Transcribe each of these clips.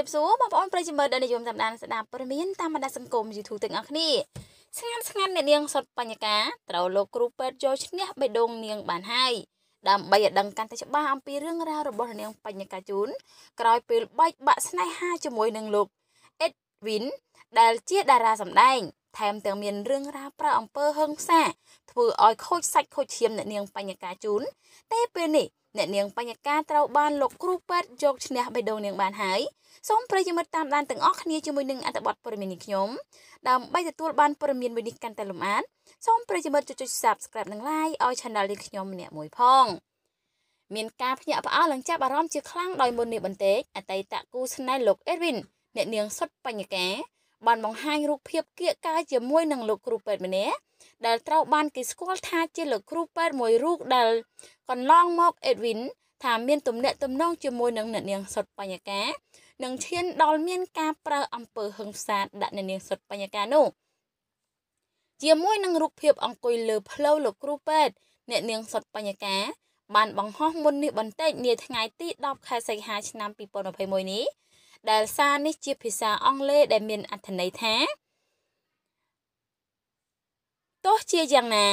ៀបសួរបងប្អូនប្រិយមិត្តដែលនិយមតាមដានស្ដាប់ព័ត៌មានតាមបណ្ដាសង្គម YouTube ទាំងអស់គ្នាស្ងាត់ស្ងាត់អ្នកនាងសុតបញ្ញកាត្រូវលោកគ្រូពេទ្យចូលឈ្នះបេះដូងនាងបានហើយដើម្បីឲ្យដឹងកាន់តែច្បាស់អំពីរឿងរ៉ាវរបស់នាងបញ្ញកាជូនក្រោយពេលបែកបាក់ស្នេហាជាមួយនឹងលោក Edwin ដែលជាតារាសម្ដែងថែមទាំងមានរឿងរ៉ាវប្រើអំពើហឹង្សាធ្វើឲ្យខូចសាច់ខូចឈាមអ្នកនាងបញ្ញកាជូនតែពេលនេះអ្នកនាងបញ្ញាការត្រូវបានលោកគ្រូពេទ្យយកឈ្នះបេះដូងនាងបានហើយសូមប្រិយមិត្តតាមដានទាំងអស់គ្នាជាមួយនឹងអត្ថបទព័ត៌មាននេះខ្ញុំដើម្បីទទួលបានព័ត៌មានមួយនេះកាន់តែលម្អិតសូមប្រិយមិត្តចុច Subscribe និង Like ឲ្យ Channel នេះខ្ញុំម្នាក់មួយផង មានការភ្ញាក់ផ្អើលនិងចាប់អារម្មណ៍ជាខ្លាំងដោយមុននេះបន្តិចអតីតគូស្នេហ៍លោក Edwin អ្នកនាងសុតបញ្ញាការបានបង្ហាញរូបភាពគៀកកាយជាមួយនឹងលោកគ្រូពេទ្យម្នាក់ដែលត្រូវបានគេស្គាល់ថាជាលោកគ្រូពេទ្យមួយរូបដែលកន្លងមកអេដវីនថាមាន ទំនាក់ទំនងជាមួយនឹងអ្នកនាងសុតបញ្ញកានិងឈាន ដល់មានការប្រើអំពើហិង្សាដាក់អ្នកនាងសុតបញ្ញកានោះជាមួយនឹងរូបភាពអង្គុយលើផ្លូវលោកគ្រូពេទ្យអ្នកនាងសុតបញ្ញកាបានបង្ហោះមុននេះបន្តិចនាថ្ងៃ ទី10ខែសីហាឆ្នាំ2021នេះដែលសារនេះជាភាសាអង់គ្លេសដែលមានអត្ថន័យថាជាយ៉ាងណា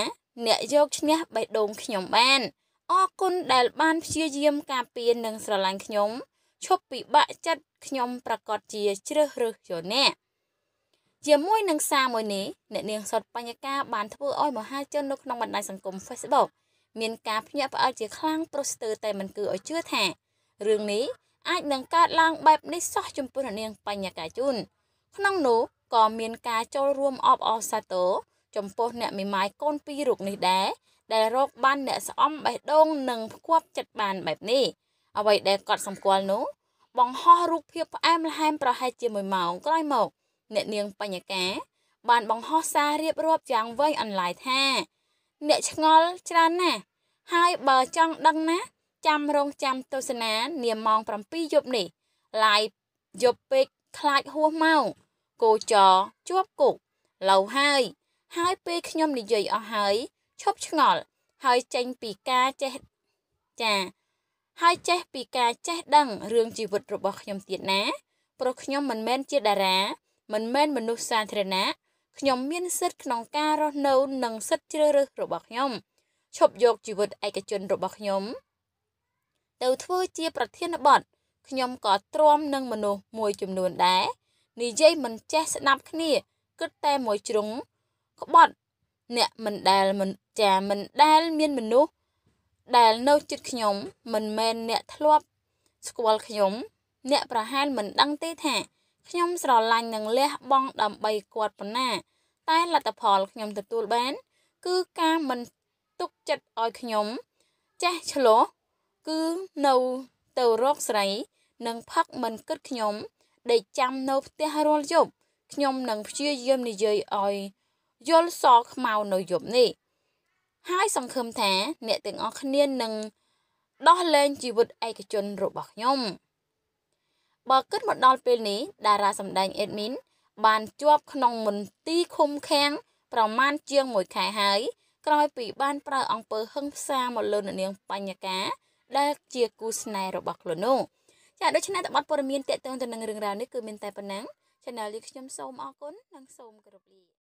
អ្នកយកឈ្នះបេះដូងខ្ញុំបានអរគុណដែលបានព្យាយាម ការពារនិងស្រឡាញ់ខ្ញុំ ឈប់ពិបាកចិត្តខ្ញុំប្រកាសជាជ្រើសរើសយកអ្នកជាមួយនឹងសារមួយនេះអ្នកនាងសុតបញ្ញការបានធ្វើឲ្យមហាជននៅក្នុងបណ្ដាញសង្គម Facebook មានការភ្ញាក់ផ្អើលជាខ្លាំងប្រុសស្ទើរតែមិនគឺឲ្យជឿថារឿងនេះអាច នឹងកើតឡើង បែប នេះសោះចំពោះអ្នកនាងបញ្ញការជូនក្នុងនោះក៏មានការចូលរួមអបអរសាទរចំពោះអ្នកមីម៉ាយកូនពីររូបនេះដែរដែលរកបានអ្នកស្អំបេះដូងនិងផ្គប់ចិត្តបានបែបនេះ អ្វីដែលកត់សម្គាល់នោះ បង្ហោះរូបភាពផ្អែមល្ហែមប្រហែលជា1ម៉ោងក្រោយមកអ្នកនាងបញ្ញាការបានបង្ហោះសាររៀបរាប់យ៉ាងវែងអន្លាយថា អ្នកឆ្ងល់ច្រើនណាស់ហើយបើចង់ដឹងណាចាំរងចាំទស្សនានាម៉ោង7យប់នេះ live យប់ពេកខ្លាចហួសម៉ោងគោចជួបគុកលៅហើយហើយពេលខ្ញុំនិយាយអស់ហើយឈប់ឆ្ងល់ហើយចេញពីការចេះចាហើយចេះពីការចេះ ដឹង រឿងជីវិត របស់ខ្ញុំទៀតណាព្រោះខ្ញុំមិនមែនជាតារាមិនមែនមនុស្សសាធារណៈខ្ញុំមានសិទ្ធិក្នុងការរស់នៅនិងសិទ្ធិជ្រើសរើសរបស់ខ្ញុំឈប់យកជីវិតឯកជនរបស់ខ្ញុំទៅធ្វើជា ប្រធានបទខ្ញុំក៏ទ្រាំនឹងមនុស្សមួយចំនួនដែរនិយាយមិនចេះស្ដាប់គ្នាគិតតែមួយជ្រុងក្បត់អ្នកមិនដែលមិនចាមិនដែលមានមនុស្សដែលនៅចិត្តខ្ញុំ មិនមែនអ្នកធ្លាប់ស្គាល់ខ្ញុំ អ្នកប្រហែលមិនដឹងទេថាខ្ញុំស្រឡាញ់និងលះបង់ដើម្បីគាត់ប៉ុណ្ណា តែលទ្ធផលខ្ញុំ ទទួលបាន គឺការមិនទុកចិត្តឲ្យខ្ញុំចេះឆ្លោះគឺនៅទៅរកស្រី និងផឹកមិនគិតខ្ញុំដេកចាំនៅផ្ទះរាល់យប់ខ្ញុំនឹងព្យាយាមនិយាយឲ្យយល់សខ្មៅនៅយប់នេះហើយសង្ឃឹមថា អ្នកទាំងអស់គ្នានឹងដោះលែងជីវិតឯកជនរបស់ខ្ញុំបើគិតមកដល់ពេលនេះតារាសម្ដែងអេដមីនបានជាប់ ក្នុងមន្ទីរឃុំឃាំងប្រមាណជាង1ខែហើយក្រោយពីបានប្រើ អង្គើហឹង្សាមកលើនាងបញ្ញាកាដែលជាគូស្នេហ៍របស់ខ្លួននោះចាដូច្នេះតបព័ត៌មានតកតងទៅនឹងរឿងរ៉ាវនេះគឺមានតែប៉ុណ្ណឹង Channel នេះខ្ញុំសូមអរគុណនិងសូមគោរពលា